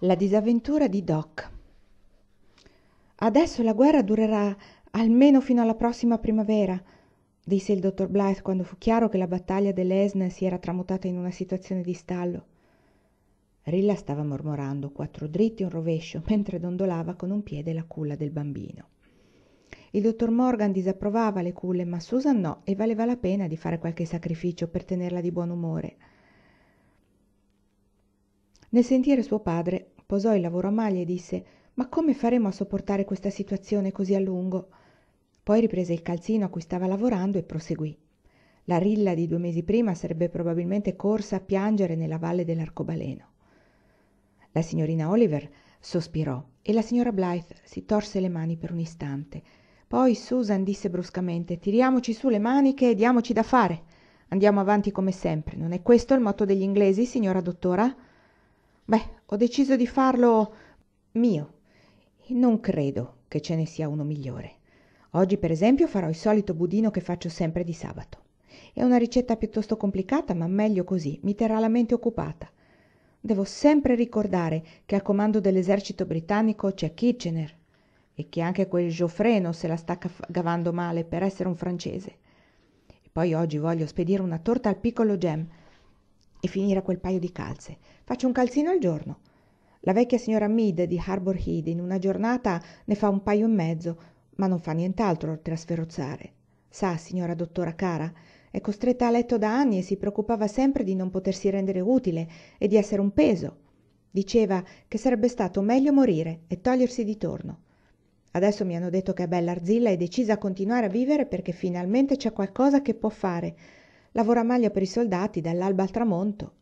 La disavventura di Doc. Adesso la guerra durerà almeno fino alla prossima primavera, disse il dottor Blythe quando fu chiaro che la battaglia dell'Esne si era tramutata in una situazione di stallo. Rilla stava mormorando quattro dritti e un rovescio mentre dondolava con un piede la culla del bambino. Il dottor Morgan disapprovava le culle, ma Susan no e valeva la pena di fare qualche sacrificio per tenerla di buon umore. Nel sentire suo padre, posò il lavoro a mali e disse ma come faremo a sopportare questa situazione così a lungo poi riprese il calzino a cui stava lavorando e proseguì la rilla di due mesi prima sarebbe probabilmente corsa a piangere nella valle dell'arcobaleno la signorina oliver sospirò e la signora blythe si torse le mani per un istante poi susan disse bruscamente tiriamoci su le maniche e diamoci da fare andiamo avanti come sempre non è questo il motto degli inglesi signora dottora beh ho deciso di farlo mio e non credo che ce ne sia uno migliore oggi per esempio farò il solito budino che faccio sempre di sabato è una ricetta piuttosto complicata ma meglio così mi terrà la mente occupata devo sempre ricordare che al comando dell'esercito britannico c'è kitchener e che anche quel giofreno se la sta cavando male per essere un francese e poi oggi voglio spedire una torta al piccolo gem e finire quel paio di calze. Faccio un calzino al giorno. La vecchia signora Mead di Harbour Head in una giornata ne fa un paio e mezzo, ma non fa nient'altro oltre a sferruzzare. Sa, signora dottora cara, è costretta a letto da anni e si preoccupava sempre di non potersi rendere utile e di essere un peso. Diceva che sarebbe stato meglio morire e togliersi di torno. Adesso mi hanno detto che è bella arzilla e decisa a continuare a vivere perché finalmente c'è qualcosa che può fare lavora a maglia per i soldati dall'alba al tramonto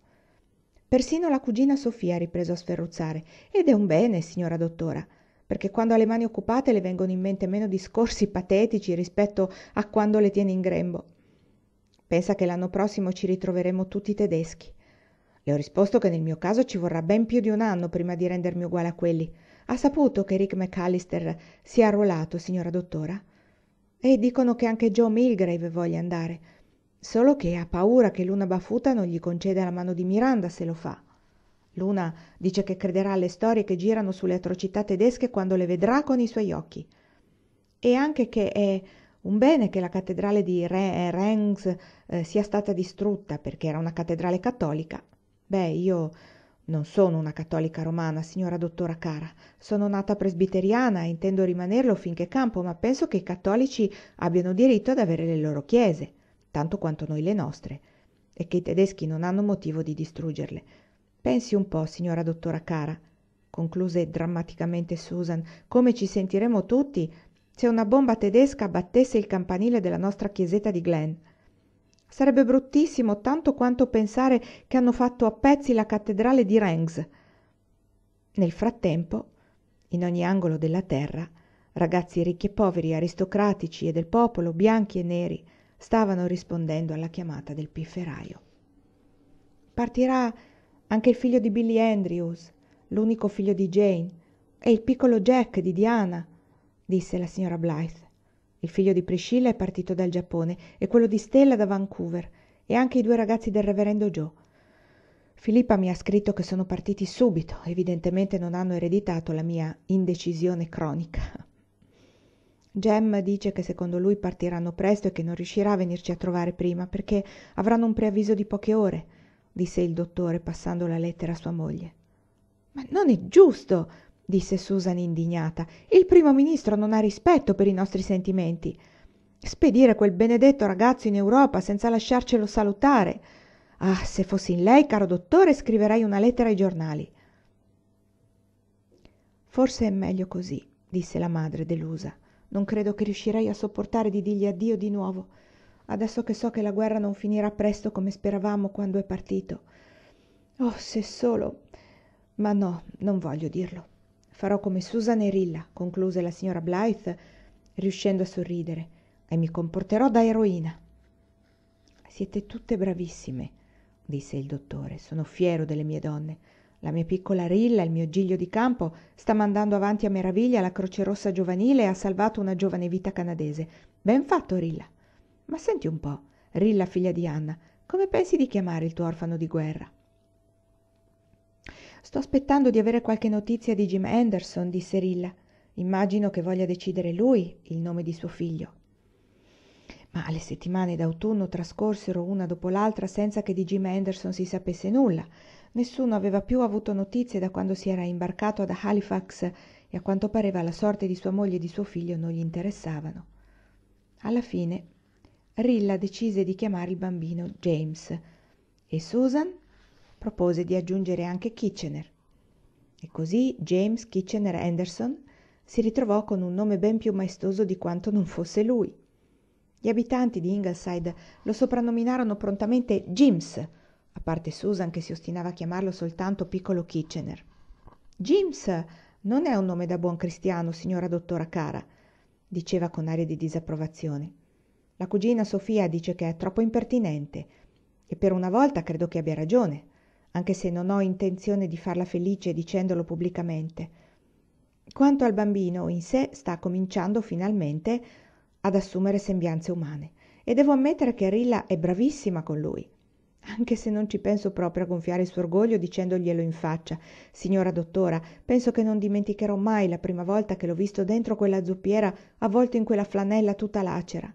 persino la cugina sofia ha ripreso a sferruzzare ed è un bene signora dottora perché quando ha le mani occupate le vengono in mente meno discorsi patetici rispetto a quando le tiene in grembo pensa che l'anno prossimo ci ritroveremo tutti tedeschi le ho risposto che nel mio caso ci vorrà ben più di un anno prima di rendermi uguale a quelli ha saputo che rick mcallister si è arruolato signora dottora e dicono che anche joe milgrave voglia andare solo che ha paura che luna Baffuta non gli conceda la mano di miranda se lo fa luna dice che crederà alle storie che girano sulle atrocità tedesche quando le vedrà con i suoi occhi e anche che è un bene che la cattedrale di reims eh, eh, sia stata distrutta perché era una cattedrale cattolica beh io non sono una cattolica romana, signora dottora cara. Sono nata presbiteriana e intendo rimanerlo finché campo, ma penso che i cattolici abbiano diritto ad avere le loro chiese tanto quanto noi le nostre e che i tedeschi non hanno motivo di distruggerle pensi un po signora dottora cara concluse drammaticamente susan come ci sentiremmo tutti se una bomba tedesca battesse il campanile della nostra chiesetta di glen sarebbe bruttissimo tanto quanto pensare che hanno fatto a pezzi la cattedrale di Rengs. nel frattempo in ogni angolo della terra ragazzi ricchi e poveri aristocratici e del popolo bianchi e neri stavano rispondendo alla chiamata del pifferaio. partirà anche il figlio di billy andrews l'unico figlio di jane e il piccolo jack di diana disse la signora blythe il figlio di priscilla è partito dal giappone e quello di stella da vancouver e anche i due ragazzi del reverendo joe filippa mi ha scritto che sono partiti subito evidentemente non hanno ereditato la mia indecisione cronica Gemma dice che secondo lui partiranno presto e che non riuscirà a venirci a trovare prima perché avranno un preavviso di poche ore disse il dottore passando la lettera a sua moglie ma non è giusto disse susan indignata il primo ministro non ha rispetto per i nostri sentimenti spedire quel benedetto ragazzo in europa senza lasciarcelo salutare ah se fossi in lei caro dottore scriverei una lettera ai giornali forse è meglio così disse la madre delusa non credo che riuscirei a sopportare di dirgli addio di nuovo, adesso che so che la guerra non finirà presto come speravamo quando è partito. Oh, se solo. Ma no, non voglio dirlo. Farò come Susan e Rilla, concluse la signora Blythe, riuscendo a sorridere, e mi comporterò da eroina. Siete tutte bravissime, disse il dottore. Sono fiero delle mie donne la mia piccola rilla il mio giglio di campo sta mandando avanti a meraviglia la croce rossa giovanile e ha salvato una giovane vita canadese ben fatto rilla ma senti un po rilla figlia di anna come pensi di chiamare il tuo orfano di guerra sto aspettando di avere qualche notizia di jim anderson disse rilla immagino che voglia decidere lui il nome di suo figlio ma le settimane d'autunno trascorsero una dopo l'altra senza che di jim anderson si sapesse nulla nessuno aveva più avuto notizie da quando si era imbarcato da halifax e a quanto pareva la sorte di sua moglie e di suo figlio non gli interessavano. alla fine rilla decise di chiamare il bambino james e susan propose di aggiungere anche kitchener e così james kitchener anderson si ritrovò con un nome ben più maestoso di quanto non fosse lui gli abitanti di ingleside lo soprannominarono prontamente jims a parte susan che si ostinava a chiamarlo soltanto piccolo kitchener jims non è un nome da buon cristiano signora dottora cara diceva con aria di disapprovazione la cugina sofia dice che è troppo impertinente e per una volta credo che abbia ragione anche se non ho intenzione di farla felice dicendolo pubblicamente quanto al bambino in sé sta cominciando finalmente ad assumere sembianze umane e devo ammettere che rilla è bravissima con lui anche se non ci penso proprio a gonfiare il suo orgoglio dicendoglielo in faccia signora dottora penso che non dimenticherò mai la prima volta che l'ho visto dentro quella zuppiera avvolto in quella flanella tutta lacera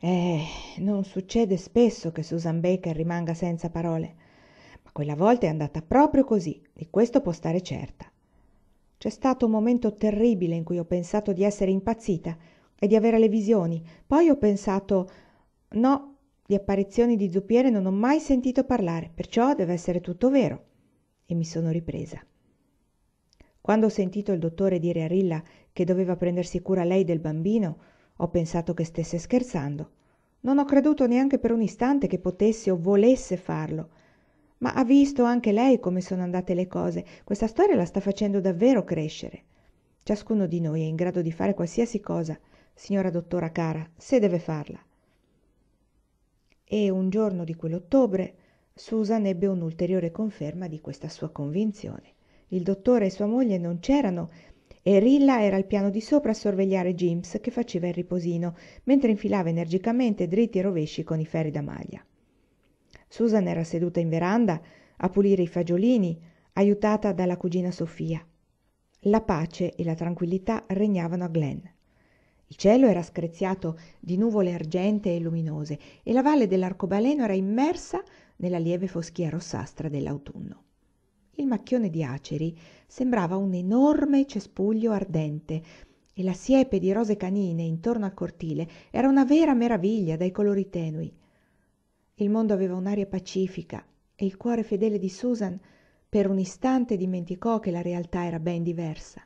eh non succede spesso che susan baker rimanga senza parole ma quella volta è andata proprio così di questo può stare certa c'è stato un momento terribile in cui ho pensato di essere impazzita e di avere le visioni poi ho pensato no di apparizioni di zuppiere non ho mai sentito parlare perciò deve essere tutto vero e mi sono ripresa quando ho sentito il dottore dire a rilla che doveva prendersi cura lei del bambino ho pensato che stesse scherzando non ho creduto neanche per un istante che potesse o volesse farlo ma ha visto anche lei come sono andate le cose questa storia la sta facendo davvero crescere ciascuno di noi è in grado di fare qualsiasi cosa signora dottora cara se deve farla e un giorno di quell'ottobre susan ebbe un'ulteriore conferma di questa sua convinzione il dottore e sua moglie non c'erano e rilla era al piano di sopra a sorvegliare james che faceva il riposino mentre infilava energicamente dritti e rovesci con i ferri da maglia susan era seduta in veranda a pulire i fagiolini aiutata dalla cugina sofia la pace e la tranquillità regnavano a Glenn il cielo era screziato di nuvole argentee e luminose e la valle dell'arcobaleno era immersa nella lieve foschia rossastra dell'autunno il macchione di aceri sembrava un enorme cespuglio ardente e la siepe di rose canine intorno al cortile era una vera meraviglia dai colori tenui il mondo aveva un'aria pacifica e il cuore fedele di susan per un istante dimenticò che la realtà era ben diversa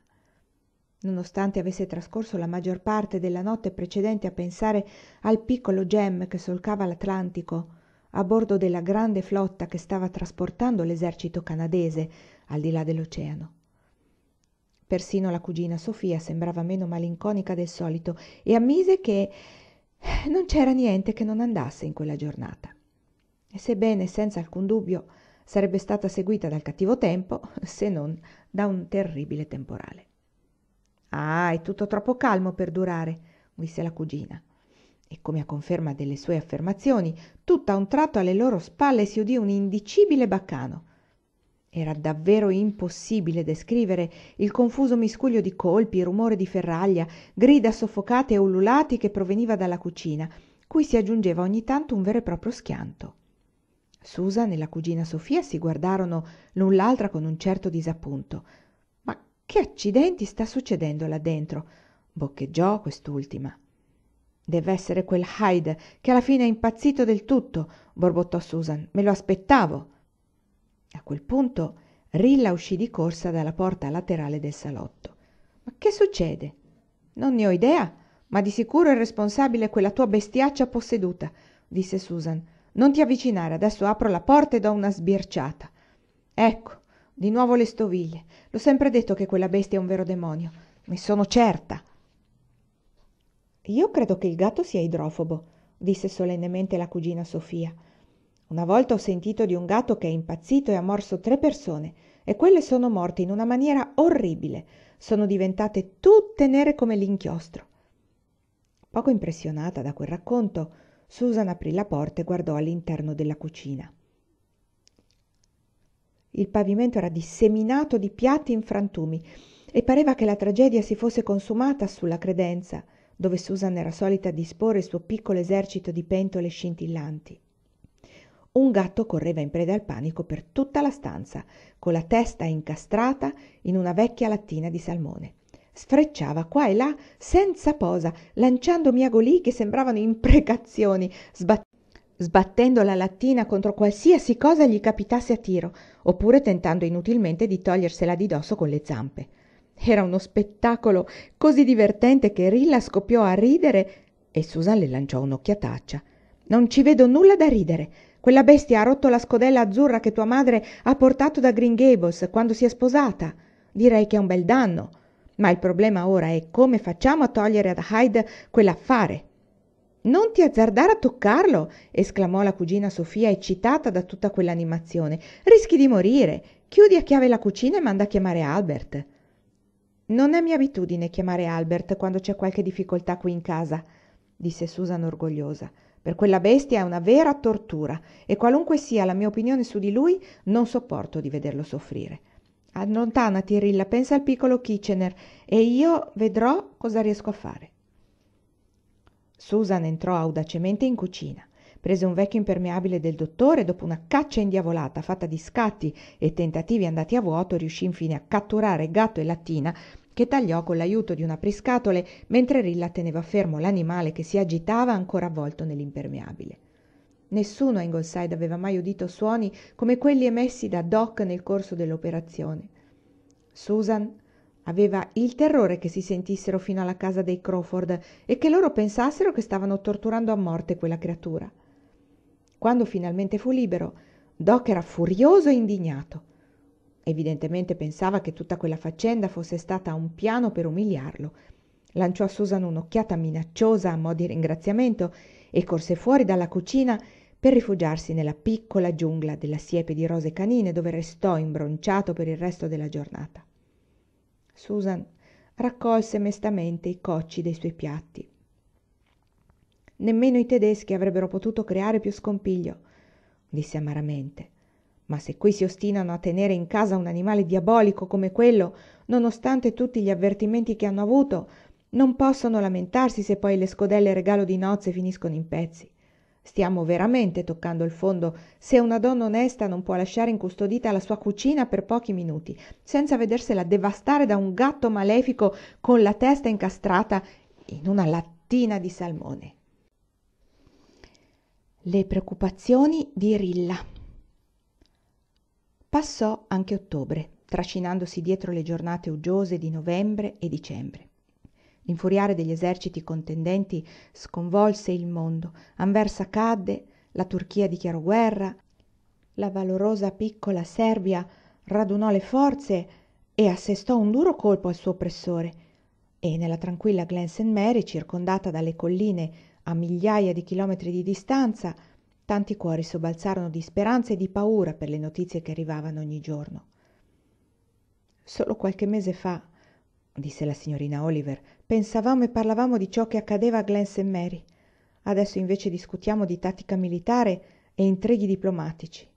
nonostante avesse trascorso la maggior parte della notte precedente a pensare al piccolo gem che solcava l'atlantico a bordo della grande flotta che stava trasportando l'esercito canadese al di là dell'oceano persino la cugina sofia sembrava meno malinconica del solito e ammise che eh, non c'era niente che non andasse in quella giornata e sebbene senza alcun dubbio sarebbe stata seguita dal cattivo tempo se non da un terribile temporale ah è tutto troppo calmo per durare disse la cugina e come a conferma delle sue affermazioni tutt'a un tratto alle loro spalle si udì un indicibile baccano era davvero impossibile descrivere il confuso miscuglio di colpi rumore di ferraglia grida soffocate e ululati che proveniva dalla cucina cui si aggiungeva ogni tanto un vero e proprio schianto susan e la cugina sofia si guardarono l'un l'altra con un certo disappunto che accidenti sta succedendo là dentro boccheggiò quest'ultima dev'essere quel hyde che alla fine è impazzito del tutto borbottò susan me lo aspettavo a quel punto rilla uscì di corsa dalla porta laterale del salotto ma che succede non ne ho idea ma di sicuro è responsabile quella tua bestiaccia posseduta disse susan non ti avvicinare adesso apro la porta e do una sbirciata ecco di nuovo le stoviglie l'ho sempre detto che quella bestia è un vero demonio ne sono certa io credo che il gatto sia idrofobo disse solennemente la cugina sofia una volta ho sentito di un gatto che è impazzito e ha morso tre persone e quelle sono morte in una maniera orribile sono diventate tutte nere come l'inchiostro poco impressionata da quel racconto susan aprì la porta e guardò all'interno della cucina il pavimento era disseminato di piatti in frantumi e pareva che la tragedia si fosse consumata sulla credenza, dove Susan era solita disporre il suo piccolo esercito di pentole scintillanti. Un gatto correva in preda al panico per tutta la stanza, con la testa incastrata in una vecchia lattina di salmone. Sfrecciava qua e là senza posa, lanciando miagolii che sembravano imprecazioni, sbattendo la lattina contro qualsiasi cosa gli capitasse a tiro oppure tentando inutilmente di togliersela di dosso con le zampe era uno spettacolo così divertente che rilla scoppiò a ridere e susan le lanciò un'occhiataccia non ci vedo nulla da ridere quella bestia ha rotto la scodella azzurra che tua madre ha portato da green gables quando si è sposata direi che è un bel danno ma il problema ora è come facciamo a togliere da hyde quell'affare non ti azzardare a toccarlo esclamò la cugina sofia eccitata da tutta quell'animazione rischi di morire chiudi a chiave la cucina e manda a chiamare albert non è mia abitudine chiamare albert quando c'è qualche difficoltà qui in casa disse susan orgogliosa per quella bestia è una vera tortura e qualunque sia la mia opinione su di lui non sopporto di vederlo soffrire allontanati rilla pensa al piccolo kitchener e io vedrò cosa riesco a fare susan entrò audacemente in cucina prese un vecchio impermeabile del dottore e dopo una caccia indiavolata fatta di scatti e tentativi andati a vuoto riuscì infine a catturare gatto e lattina che tagliò con l'aiuto di un apriscatole mentre rilla teneva fermo l'animale che si agitava ancora avvolto nell'impermeabile nessuno a ingleside aveva mai udito suoni come quelli emessi da doc nel corso dell'operazione susan aveva il terrore che si sentissero fino alla casa dei crawford e che loro pensassero che stavano torturando a morte quella creatura quando finalmente fu libero doc era furioso e indignato evidentemente pensava che tutta quella faccenda fosse stata un piano per umiliarlo lanciò a susan un'occhiata minacciosa a mo di ringraziamento e corse fuori dalla cucina per rifugiarsi nella piccola giungla della siepe di rose canine dove restò imbronciato per il resto della giornata susan raccolse mestamente i cocci dei suoi piatti nemmeno i tedeschi avrebbero potuto creare più scompiglio disse amaramente ma se qui si ostinano a tenere in casa un animale diabolico come quello nonostante tutti gli avvertimenti che hanno avuto non possono lamentarsi se poi le scodelle regalo di nozze finiscono in pezzi stiamo veramente toccando il fondo se una donna onesta non può lasciare incustodita la sua cucina per pochi minuti senza vedersela devastare da un gatto malefico con la testa incastrata in una lattina di salmone le preoccupazioni di rilla passò anche ottobre trascinandosi dietro le giornate uggiose di novembre e dicembre l'infuriare degli eserciti contendenti sconvolse il mondo anversa cadde la turchia dichiarò guerra la valorosa piccola serbia radunò le forze e assestò un duro colpo al suo oppressore e nella tranquilla glen st mary circondata dalle colline a migliaia di chilometri di distanza tanti cuori sobbalzarono di speranza e di paura per le notizie che arrivavano ogni giorno solo qualche mese fa disse la signorina oliver pensavamo e parlavamo di ciò che accadeva a glen e mary adesso invece discutiamo di tattica militare e intrighi diplomatici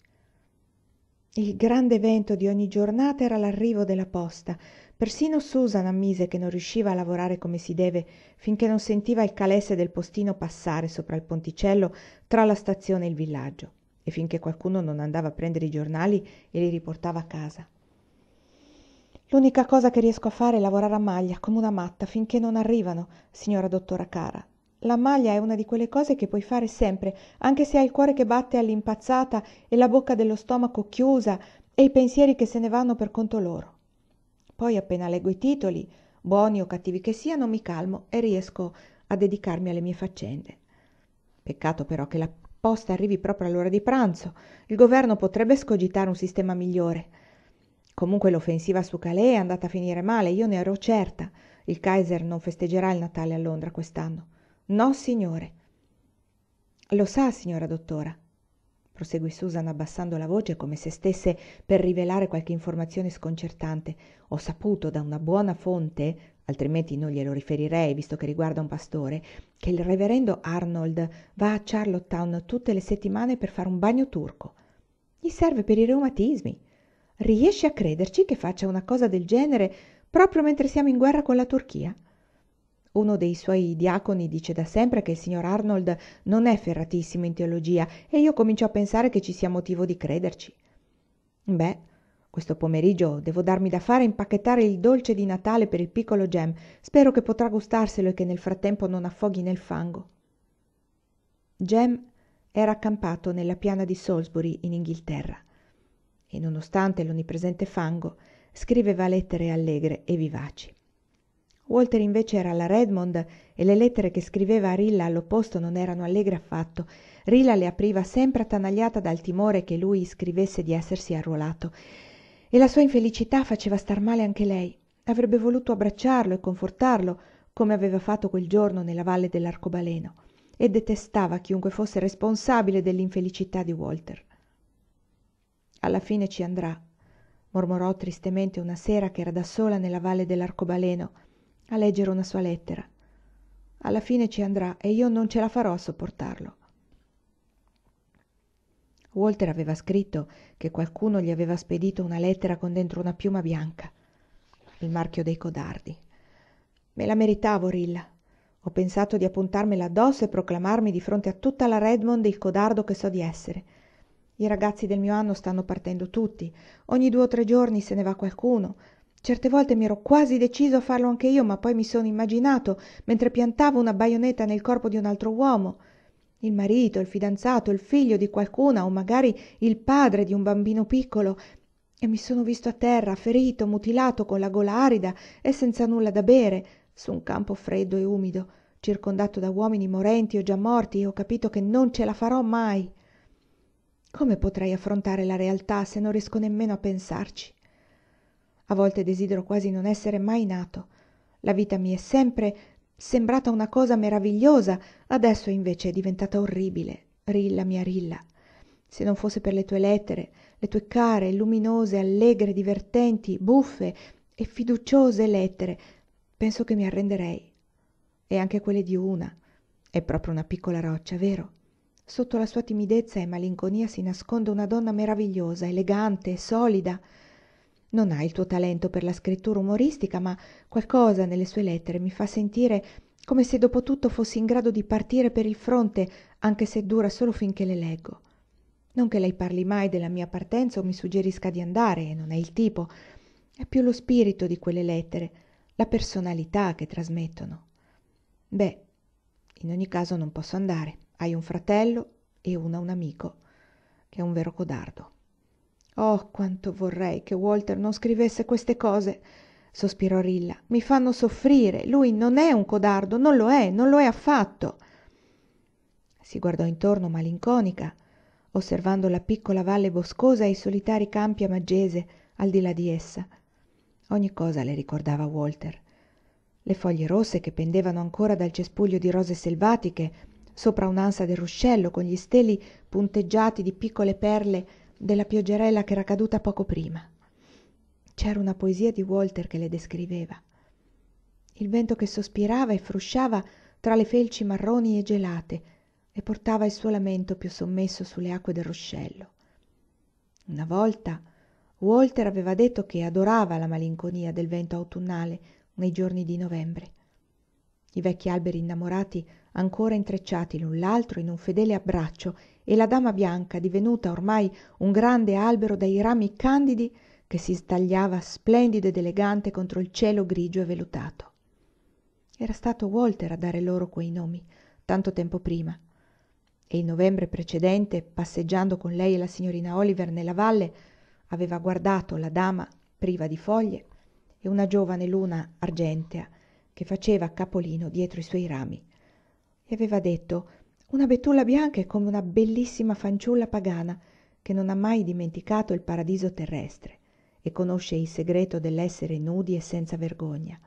il grande evento di ogni giornata era l'arrivo della posta persino susan ammise che non riusciva a lavorare come si deve finché non sentiva il calesse del postino passare sopra il ponticello tra la stazione e il villaggio e finché qualcuno non andava a prendere i giornali e li riportava a casa l'unica cosa che riesco a fare è lavorare a maglia come una matta finché non arrivano signora dottora cara la maglia è una di quelle cose che puoi fare sempre anche se hai il cuore che batte all'impazzata e la bocca dello stomaco chiusa e i pensieri che se ne vanno per conto loro poi appena leggo i titoli buoni o cattivi che siano mi calmo e riesco a dedicarmi alle mie faccende peccato però che la posta arrivi proprio all'ora di pranzo il governo potrebbe scogitare un sistema migliore comunque l'offensiva su calais è andata a finire male io ne ero certa il kaiser non festeggerà il natale a londra quest'anno nossignore lo sa signora dottora proseguì susan abbassando la voce come se stesse per rivelare qualche informazione sconcertante ho saputo da una buona fonte altrimenti non glielo riferirei visto che riguarda un pastore che il reverendo arnold va a charlottetown tutte le settimane per fare un bagno turco gli serve per i reumatismi riesci a crederci che faccia una cosa del genere proprio mentre siamo in guerra con la Turchia? Uno dei suoi diaconi dice da sempre che il signor Arnold non è ferratissimo in teologia e io comincio a pensare che ci sia motivo di crederci. Beh, questo pomeriggio devo darmi da fare a impacchettare il dolce di Natale per il piccolo Jem. Spero che potrà gustarselo e che nel frattempo non affoghi nel fango. Jem era accampato nella piana di Salisbury in Inghilterra e nonostante l'onnipresente fango scriveva lettere allegre e vivaci walter invece era alla redmond e le lettere che scriveva a rilla all'opposto non erano allegre affatto rilla le apriva sempre attanagliata dal timore che lui scrivesse di essersi arruolato e la sua infelicità faceva star male anche lei avrebbe voluto abbracciarlo e confortarlo come aveva fatto quel giorno nella valle dell'arcobaleno e detestava chiunque fosse responsabile dell'infelicità di walter alla fine ci andrà mormorò tristemente una sera che era da sola nella valle dell'arcobaleno a leggere una sua lettera alla fine ci andrà e io non ce la farò a sopportarlo walter aveva scritto che qualcuno gli aveva spedito una lettera con dentro una piuma bianca il marchio dei codardi me la meritavo rilla ho pensato di appuntarmela addosso e proclamarmi di fronte a tutta la redmond il codardo che so di essere i ragazzi del mio anno stanno partendo tutti ogni due o tre giorni se ne va qualcuno certe volte mi ero quasi deciso a farlo anche io ma poi mi sono immaginato mentre piantavo una bajonetta nel corpo di un altro uomo il marito il fidanzato il figlio di qualcuna o magari il padre di un bambino piccolo e mi sono visto a terra ferito mutilato con la gola arida e senza nulla da bere su un campo freddo e umido circondato da uomini morenti o già morti e ho capito che non ce la farò mai come potrei affrontare la realtà se non riesco nemmeno a pensarci a volte desidero quasi non essere mai nato la vita mi è sempre sembrata una cosa meravigliosa adesso invece è diventata orribile rilla mia rilla se non fosse per le tue lettere le tue care luminose allegre divertenti buffe e fiduciose lettere penso che mi arrenderei e anche quelle di una è proprio una piccola roccia vero sotto la sua timidezza e malinconia si nasconde una donna meravigliosa elegante solida non ha il tuo talento per la scrittura umoristica ma qualcosa nelle sue lettere mi fa sentire come se dopo tutto fossi in grado di partire per il fronte anche se dura solo finché le leggo non che lei parli mai della mia partenza o mi suggerisca di andare non è il tipo è più lo spirito di quelle lettere la personalità che trasmettono beh in ogni caso non posso andare hai un fratello e una un amico che è un vero codardo oh quanto vorrei che walter non scrivesse queste cose sospirò rilla i fanno soffrire lui non è un codardo non lo è non lo è affatto si guardò intorno malinconica osservando la piccola valle boscosa e i solitari campi a maggese al di là di essa ogni cosa le ricordava walter le foglie rosse che pendevano ancora dal cespuglio di rose selvatiche sopra un'ansa del ruscello con gli steli punteggiati di piccole perle della pioggerella che era caduta poco prima c'era una poesia di walter che le descriveva il vento che sospirava e frusciava tra le felci marroni e gelate e portava il suo lamento più sommesso sulle acque del ruscello una volta walter aveva detto che adorava la malinconia del vento autunnale nei giorni di novembre i vecchi alberi innamorati ancora intrecciati l'un l'altro in un fedele abbraccio e la dama bianca divenuta ormai un grande albero dai rami candidi che si stagliava splendido ed elegante contro il cielo grigio e vellutato era stato walter a dare loro quei nomi tanto tempo prima e il novembre precedente passeggiando con lei e la signorina oliver nella valle aveva guardato la dama priva di foglie e una giovane luna argentea che faceva capolino dietro i suoi rami e aveva detto una betulla bianca è come una bellissima fanciulla pagana che non ha mai dimenticato il paradiso terrestre e conosce il segreto dell'essere nudi e senza vergogna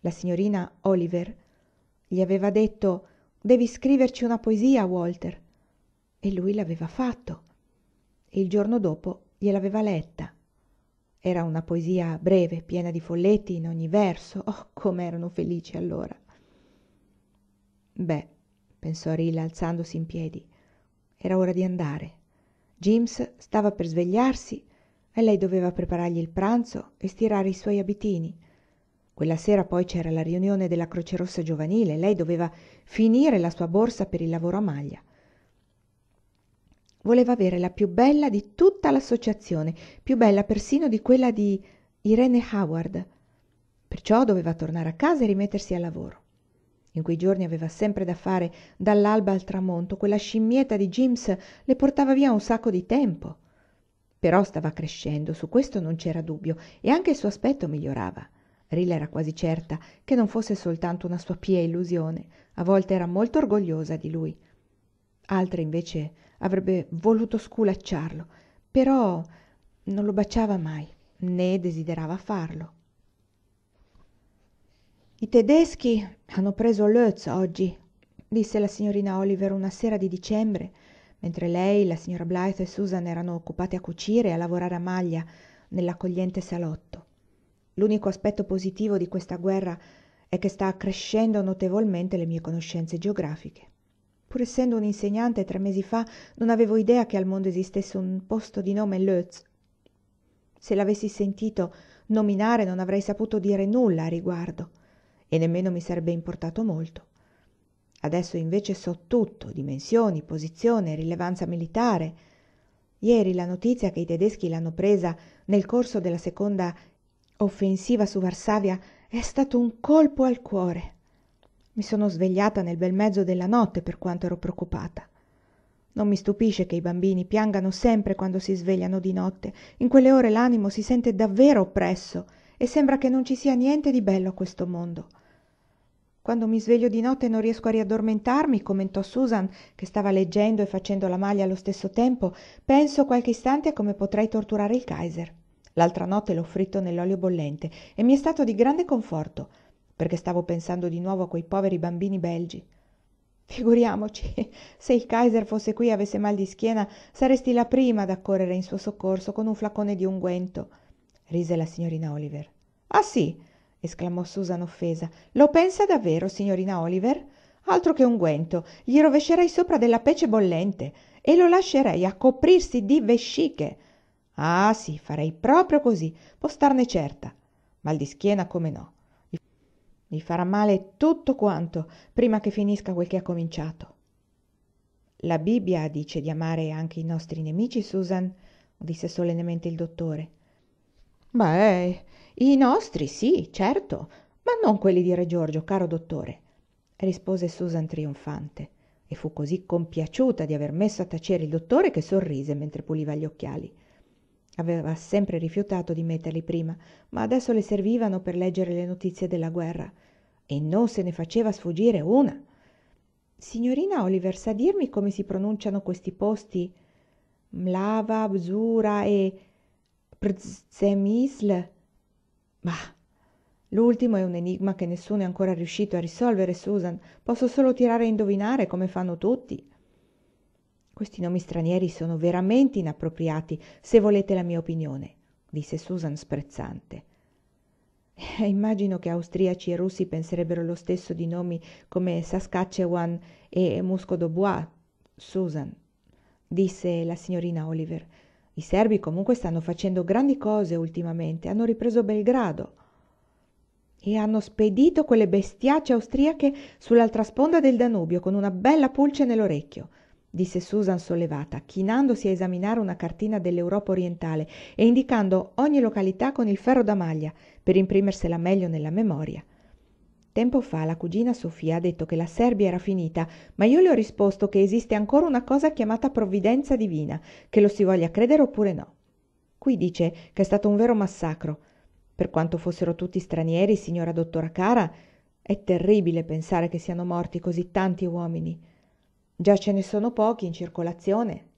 la signorina oliver gli aveva detto devi scriverci una poesia walter e lui l'aveva fatto e il giorno dopo gliel'aveva letta era una poesia breve piena di folletti in ogni verso oh com'erano felici allora beh pensò rilla alzandosi in piedi era ora di andare james stava per svegliarsi e lei doveva preparargli il pranzo e stirare i suoi abitini quella sera poi c'era la riunione della croce rossa giovanile lei doveva finire la sua borsa per il lavoro a maglia voleva avere la più bella di tutta l'associazione più bella persino di quella di irene howard perciò doveva tornare a casa e rimettersi al lavoro in quei giorni aveva sempre da fare dall'alba al tramonto quella scimmietta di jims le portava via un sacco di tempo però stava crescendo su questo non c'era dubbio e anche il suo aspetto migliorava rilla era quasi certa che non fosse soltanto una sua pia illusione a volte era molto orgogliosa di lui altre invece avrebbe voluto sculacciarlo però non lo baciava mai né desiderava farlo i tedeschi hanno preso lötz oggi disse la signorina oliver una sera di dicembre mentre lei la signora blythe e susan erano occupate a cucire e a lavorare a maglia nell'accogliente salotto l'unico aspetto positivo di questa guerra è che sta accrescendo notevolmente le mie conoscenze geografiche pur essendo un insegnante tre mesi fa non avevo idea che al mondo esistesse un posto di nome Lutz. se l'avessi sentito nominare non avrei saputo dire nulla a riguardo e nemmeno mi sarebbe importato molto adesso invece so tutto dimensioni posizione rilevanza militare Ieri la notizia che i tedeschi l'hanno presa nel corso della seconda offensiva su Varsavia è stato un colpo al cuore mi sono svegliata nel bel mezzo della notte per quanto ero preoccupata non mi stupisce che i bambini piangano sempre quando si svegliano di notte in quelle ore l'animo si sente davvero oppresso e sembra che non ci sia niente di bello a questo mondo quando mi sveglio di notte e non riesco a riaddormentarmi commentò susan che stava leggendo e facendo la maglia allo stesso tempo penso qualche istante a come potrei torturare il kaiser l'altra notte l'ho fritto nell'olio bollente e mi è stato di grande conforto perché stavo pensando di nuovo a quei poveri bambini belgi figuriamoci se il kaiser fosse qui e avesse mal di schiena saresti la prima ad accorrere in suo soccorso con un flacone di unguento rise la signorina oliver ah sì esclamò susan offesa lo pensa davvero signorina oliver altro che unguento gli rovescerei sopra della pece bollente e lo lascerei a coprirsi di vesciche ah sì farei proprio così può starne certa mal di schiena come no gli farà male tutto quanto prima che finisca quel che ha cominciato la bibbia dice di amare anche i nostri nemici susan disse solennemente il dottore beh i nostri sì certo ma non quelli di re giorgio caro dottore rispose susan trionfante e fu così compiaciuta di aver messo a tacere il dottore che sorrise mentre puliva gli occhiali aveva sempre rifiutato di metterli prima ma adesso le servivano per leggere le notizie della guerra e non se ne faceva sfuggire una signorina oliver sa dirmi come si pronunciano questi posti mlava bzura e przemysl bah l'ultimo è un enigma che nessuno è ancora riuscito a risolvere susan posso solo tirare a indovinare come fanno tutti questi nomi stranieri sono veramente inappropriati, se volete la mia opinione, disse Susan sprezzante. Eh, immagino che austriaci e russi penserebbero lo stesso di nomi come Saskatchewan e Musco d'Obois, Susan, disse la signorina Oliver. I serbi comunque stanno facendo grandi cose ultimamente, hanno ripreso Belgrado e hanno spedito quelle bestiacce austriache sull'altra sponda del Danubio con una bella pulce nell'orecchio disse susan sollevata chinandosi a esaminare una cartina dell'europa orientale e indicando ogni località con il ferro da maglia per imprimersela meglio nella memoria tempo fa la cugina sofia ha detto che la serbia era finita ma io le ho risposto che esiste ancora una cosa chiamata provvidenza divina che lo si voglia credere oppure no qui dice che è stato un vero massacro per quanto fossero tutti stranieri signora dottora cara è terribile pensare che siano morti così tanti uomini Già ce ne sono pochi in circolazione